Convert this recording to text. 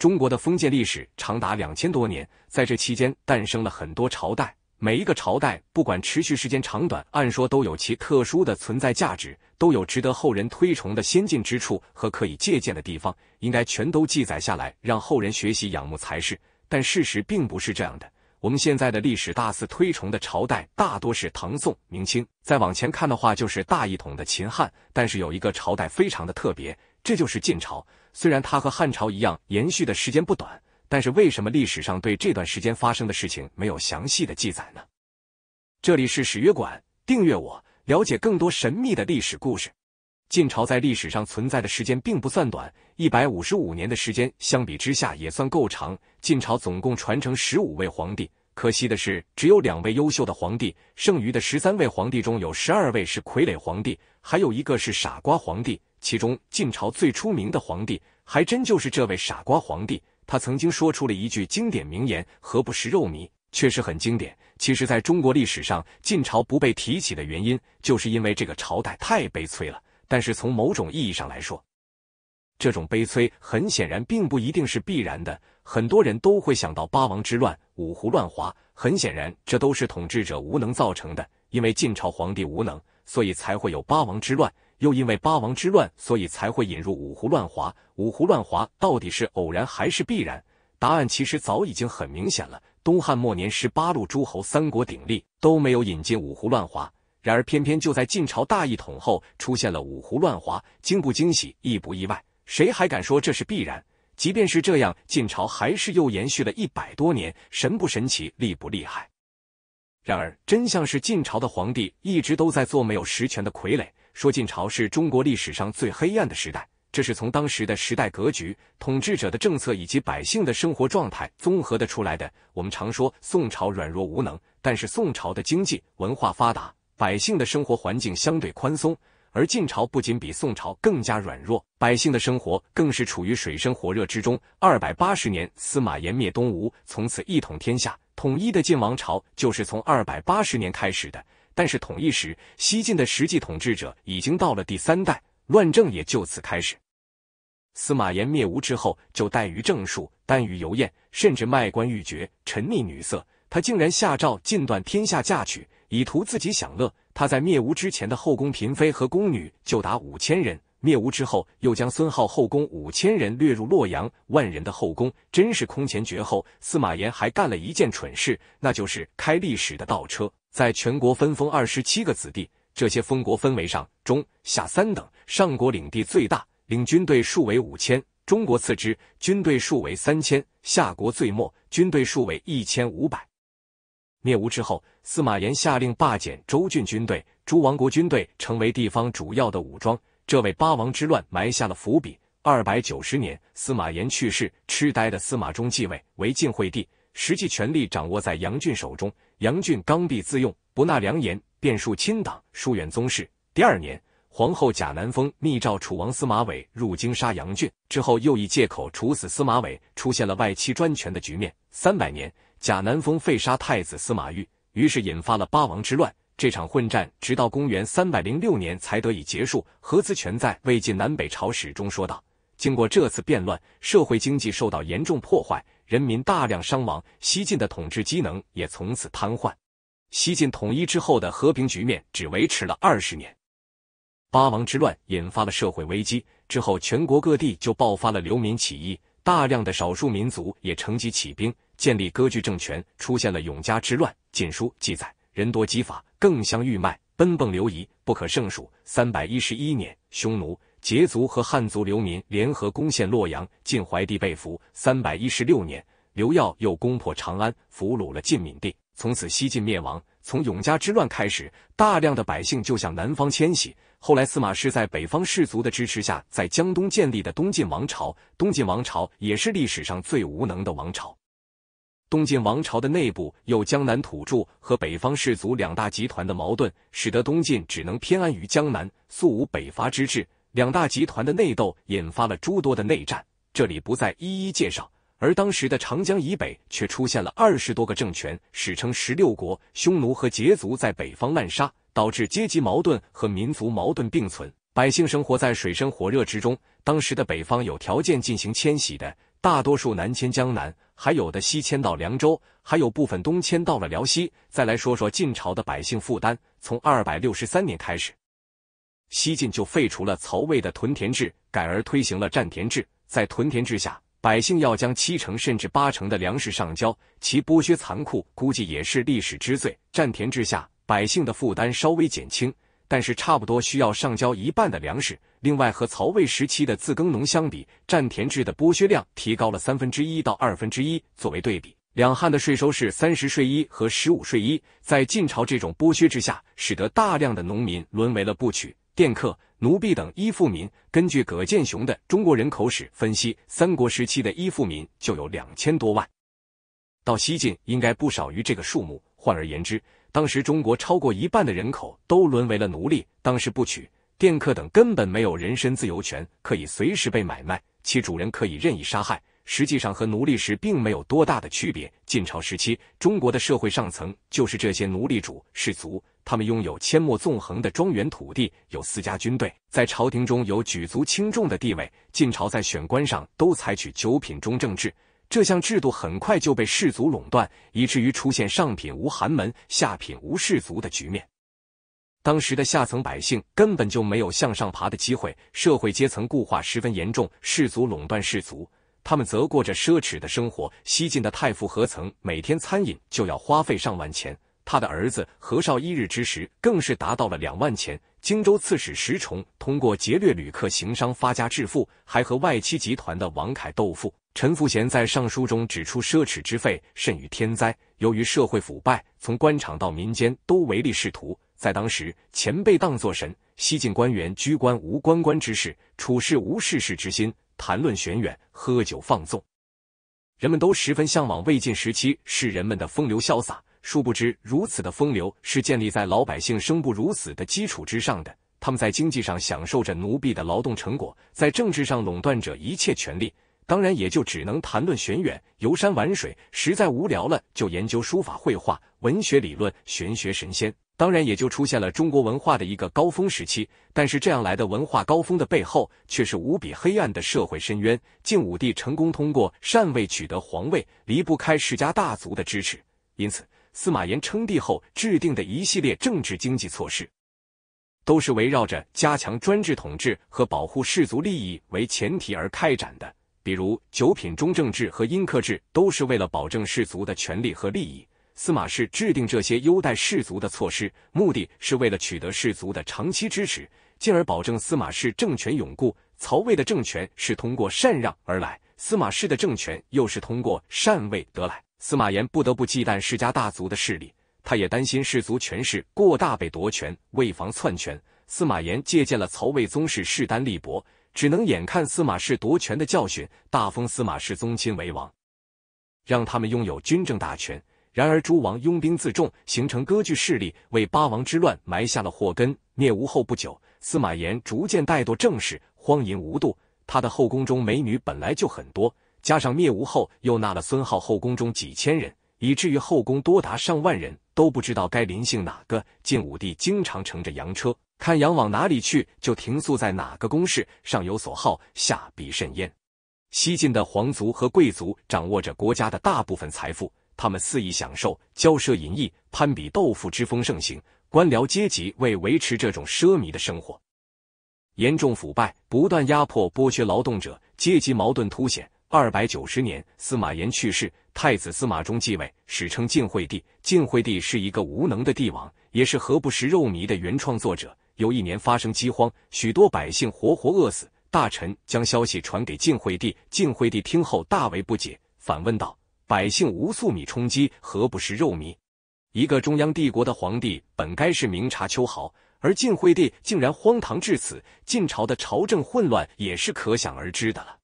中国的封建历史长达两千多年，在这期间诞生了很多朝代。每一个朝代不管持续时间长短，按说都有其特殊的存在价值，都有值得后人推崇的先进之处和可以借鉴的地方，应该全都记载下来，让后人学习仰慕才是。但事实并不是这样的。我们现在的历史大肆推崇的朝代大多是唐宋明清，再往前看的话就是大一统的秦汉。但是有一个朝代非常的特别。这就是晋朝，虽然它和汉朝一样延续的时间不短，但是为什么历史上对这段时间发生的事情没有详细的记载呢？这里是史约馆，订阅我，了解更多神秘的历史故事。晋朝在历史上存在的时间并不算短，一百五十五年的时间，相比之下也算够长。晋朝总共传承十五位皇帝，可惜的是只有两位优秀的皇帝，剩余的十三位皇帝中有十二位是傀儡皇帝，还有一个是傻瓜皇帝。其中晋朝最出名的皇帝，还真就是这位傻瓜皇帝。他曾经说出了一句经典名言：“何不食肉糜？”确实很经典。其实，在中国历史上，晋朝不被提起的原因，就是因为这个朝代太悲催了。但是从某种意义上来说，这种悲催很显然并不一定是必然的。很多人都会想到八王之乱、五胡乱华，很显然，这都是统治者无能造成的。因为晋朝皇帝无能，所以才会有八王之乱。又因为八王之乱，所以才会引入五胡乱华。五胡乱华到底是偶然还是必然？答案其实早已经很明显了。东汉末年，十八路诸侯三国鼎立都没有引进五胡乱华，然而偏偏就在晋朝大一统后出现了五胡乱华，惊不惊喜，意不意外？谁还敢说这是必然？即便是这样，晋朝还是又延续了一百多年，神不神奇，厉不厉害？然而真相是，晋朝的皇帝一直都在做没有实权的傀儡。说晋朝是中国历史上最黑暗的时代，这是从当时的时代格局、统治者的政策以及百姓的生活状态综合的出来的。我们常说宋朝软弱无能，但是宋朝的经济、文化发达，百姓的生活环境相对宽松。而晋朝不仅比宋朝更加软弱，百姓的生活更是处于水深火热之中。二百八十年，司马炎灭东吴，从此一统天下，统一的晋王朝就是从二百八十年开始的。但是统一时，西晋的实际统治者已经到了第三代，乱政也就此开始。司马炎灭吴之后，就怠于政术，耽于游宴，甚至卖官鬻爵，沉溺女色。他竟然下诏禁断天下嫁娶，以图自己享乐。他在灭吴之前的后宫嫔妃和宫女就达五千人，灭吴之后又将孙浩后宫五千人掠入洛阳，万人的后宫真是空前绝后。司马炎还干了一件蠢事，那就是开历史的倒车。在全国分封二十七个子弟，这些封国分为上、中、下三等，上国领地最大，领军队数为五千；中国次之，军队数为三千；下国最末，军队数为一千五百。灭吴之后，司马炎下令罢减周郡军队，诸王国军队成为地方主要的武装，这为八王之乱埋下了伏笔。二百九十年，司马炎去世，痴呆的司马衷继位，为晋惠帝。实际权力掌握在杨俊手中。杨俊刚愎自用，不纳良言，便树亲党，疏远宗室。第二年，皇后贾南风密诏楚王司马伟入京杀杨俊，之后又以借口处死司马伟，出现了外戚专权的局面。三百年，贾南风废杀太子司马昱，于是引发了八王之乱。这场混战直到公元三百零六年才得以结束。何姿权在《魏晋南北朝史》中说道：“经过这次变乱，社会经济受到严重破坏。”人民大量伤亡，西晋的统治机能也从此瘫痪。西晋统一之后的和平局面只维持了二十年，八王之乱引发了社会危机，之后全国各地就爆发了流民起义，大量的少数民族也乘机起兵，建立割据政权，出现了永嘉之乱。《晋书》记载：人多积法，更相欲卖，奔迸流移，不可胜数。三百一十一年，匈奴。羯族和汉族流民联合攻陷洛阳，晋怀帝被俘。三百一十六年，刘耀又攻破长安，俘虏了晋闵帝。从此，西晋灭亡。从永嘉之乱开始，大量的百姓就向南方迁徙。后来，司马氏在北方士族的支持下，在江东建立的东晋王朝。东晋王朝也是历史上最无能的王朝。东晋王朝的内部有江南土著和北方士族两大集团的矛盾，使得东晋只能偏安于江南，素无北伐之志。两大集团的内斗引发了诸多的内战，这里不再一一介绍。而当时的长江以北却出现了二十多个政权，史称十六国。匈奴和羯族在北方滥杀，导致阶级矛盾和民族矛盾并存，百姓生活在水深火热之中。当时的北方有条件进行迁徙的，大多数南迁江南，还有的西迁到凉州，还有部分东迁到了辽西。再来说说晋朝的百姓负担，从二百六十三年开始。西晋就废除了曹魏的屯田制，改而推行了占田制。在屯田制下，百姓要将七成甚至八成的粮食上交，其剥削残酷，估计也是历史之最。占田制下，百姓的负担稍微减轻，但是差不多需要上交一半的粮食。另外，和曹魏时期的自耕农相比，占田制的剥削量提高了三分之一到二分之一。作为对比，两汉的税收是三十税一和十五税一，在晋朝这种剥削之下，使得大量的农民沦为了不取。佃客、奴婢等依附民，根据葛剑雄的《中国人口史》分析，三国时期的依附民就有两千多万，到西晋应该不少于这个数目。换而言之，当时中国超过一半的人口都沦为了奴隶。当时不娶佃客等根本没有人身自由权，可以随时被买卖，其主人可以任意杀害，实际上和奴隶时并没有多大的区别。晋朝时期，中国的社会上层就是这些奴隶主士族。他们拥有阡陌纵横的庄园土地，有私家军队，在朝廷中有举足轻重的地位。晋朝在选官上都采取九品中正制，这项制度很快就被士族垄断，以至于出现上品无寒门，下品无士族的局面。当时的下层百姓根本就没有向上爬的机会，社会阶层固化十分严重，士族垄断士族，他们则过着奢侈的生活。西晋的太傅何曾，每天餐饮就要花费上万钱。他的儿子何绍一日之时，更是达到了两万钱。荆州刺史石崇通过劫掠旅客、行商发家致富，还和外戚集团的王恺斗富。陈福贤在上书中指出，奢侈之费甚于天灾。由于社会腐败，从官场到民间都唯利是图。在当时，前辈当作神。西晋官员居官无官官之事，处事无事事之心，谈论玄远，喝酒放纵。人们都十分向往魏晋时期士人们的风流潇洒。殊不知，如此的风流是建立在老百姓生不如死的基础之上的。他们在经济上享受着奴婢的劳动成果，在政治上垄断着一切权利。当然也就只能谈论玄远、游山玩水。实在无聊了，就研究书法、绘画、文学理论、玄学、神仙。当然，也就出现了中国文化的一个高峰时期。但是，这样来的文化高峰的背后，却是无比黑暗的社会深渊。晋武帝成功通过禅位取得皇位，离不开世家大族的支持，因此。司马炎称帝后制定的一系列政治经济措施，都是围绕着加强专制统治和保护士族利益为前提而开展的。比如九品中正制和阴克制，都是为了保证士族的权利和利益。司马氏制定这些优待士族的措施，目的是为了取得士族的长期支持，进而保证司马氏政权永固。曹魏的政权是通过禅让而来，司马氏的政权又是通过禅位得来。司马炎不得不忌惮世家大族的势力，他也担心士族权势过大被夺权。为防篡权，司马炎借鉴了曹魏宗室势单力薄，只能眼看司马氏夺权的教训，大封司马氏宗亲为王，让他们拥有军政大权。然而诸王拥兵自重，形成割据势力，为八王之乱埋下了祸根。灭吴后不久，司马炎逐渐怠惰政事，荒淫无度。他的后宫中美女本来就很多。加上灭吴后又纳了孙皓后宫中几千人，以至于后宫多达上万人，都不知道该临幸哪个。晋武帝经常乘着洋车，看羊往哪里去就停宿在哪个宫室，上有所好，下必甚焉。西晋的皇族和贵族掌握着国家的大部分财富，他们肆意享受，骄奢淫逸，攀比豆腐之风盛行。官僚阶级为维持这种奢靡的生活，严重腐败，不断压迫剥削劳动者，阶级矛盾凸显。二百九十年，司马炎去世，太子司马衷继位，史称晋惠帝。晋惠帝是一个无能的帝王，也是“何不食肉糜”的原创作者。有一年发生饥荒，许多百姓活活饿死。大臣将消息传给晋惠帝，晋惠帝听后大为不解，反问道：“百姓无粟米充饥，何不食肉糜？”一个中央帝国的皇帝本该是明察秋毫，而晋惠帝竟然荒唐至此，晋朝的朝政混乱也是可想而知的了。